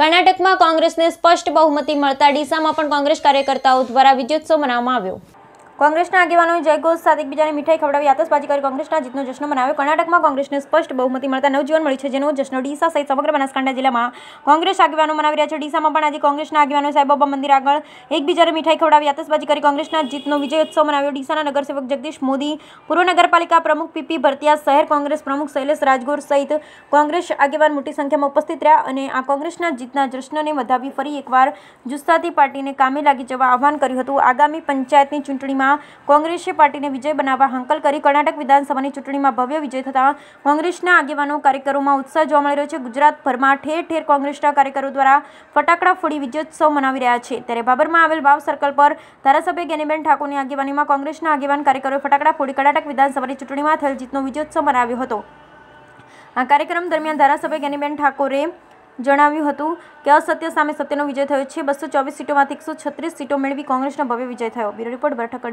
કર્ણાટકમાં કોંગ્રેસને સ્પષ્ટ બહુમતી મળતા ડીસામાં પણ કોંગ્રેસ કાર્યકર્તાઓ દ્વારા વિજયોત્સવ મનાવવામાં આવ્યો કોંગ્રેસના આગેવાનોએ જયઘોષ સાથે એકબીજાને મીઠાઈ ખવડાવી આતશબાજી કરી કોંગ્રેસના જીતનો જશ્ન મનાવ્યો કર્ણાટકમાં કોંગ્રેસને સ્પષ્ટ બહુમતી મળતા નવજીવન મળ્યું છે જેનું જશ્ન ડીસા સહિત સમગ્ર બનાસકાંઠા જિલ્લામાં કોંગ્રેસ આગેવાનો મનાવી રહ્યા છે ડીસામાં પણ આજે કોંગ્રેસના આગેવાનો સાહેબાબા મંદિર આગળ એકબીજાને મીઠાઈ ખવડાવી આતશબાજી કરી કોંગ્રેસના જીતનો વિજયોત્સવ મનાવ્યો ડીસાના નગરસેવક જગદીશ મોદી પૂર્વ નગરપાલિકા પ્રમુખ પીપી ભરતિયા શહેર કોંગ્રેસ પ્રમુખ શૈલેષ રાજગોર સહિત કોંગ્રેસ આગેવાન મોટી સંખ્યામાં ઉપસ્થિત રહ્યા અને આ કોંગ્રેસના જીતના જશ્નને વધાવી ફરી એકવાર જુસ્સાતી પાર્ટીને કામે લાગી જવા આહવાન કર્યું હતું આગામી પંચાયતની ચૂંટણીમાં ચૂંટણીમાં કોંગ્રેસી પાર્ટીને વિજય બનાવવા હંકલ કરી કર્ણાટક વિધાનસભાની ચૂંટણીમાં ભવ્ય વિજય થતાં કોંગ્રેસના આગેવાનો કાર્યકરોમાં ઉત્સાહ જોવા મળી રહ્યો છે ગુજરાતભરમાં ઠેર ઠેર કોંગ્રેસના કાર્યકરો દ્વારા ફટાકડા ફોડી વિજયોત્સવ મનાવી રહ્યા છે ત્યારે બાબરમાં આવેલ વાવ સર્કલ પર ધારાસભ્ય ગેનીબેન ઠાકોરની આગેવાનીમાં કોંગ્રેસના આગેવાન કાર્યકરોએ ફટાકડા ફોડી કર્ણાટક વિધાનસભાની ચૂંટણીમાં થયેલ જીતનો વિજયોત્સવ મનાવ્યો હતો આ કાર્યક્રમ દરમિયાન ધારાસભ્ય જ્ઞાનીબેન ઠાકોરે જણાવ્યું હતું કે અસત્ય સામે સત્યનો વિજય થયો છે બસો ચોવીસ સીટોમાંથી એકસો છત્રીસ સીટો મેળવી કોંગ્રેસનો ભવ્ય વિજય થયો બ્યુરો રિપોર્ટ બેઠક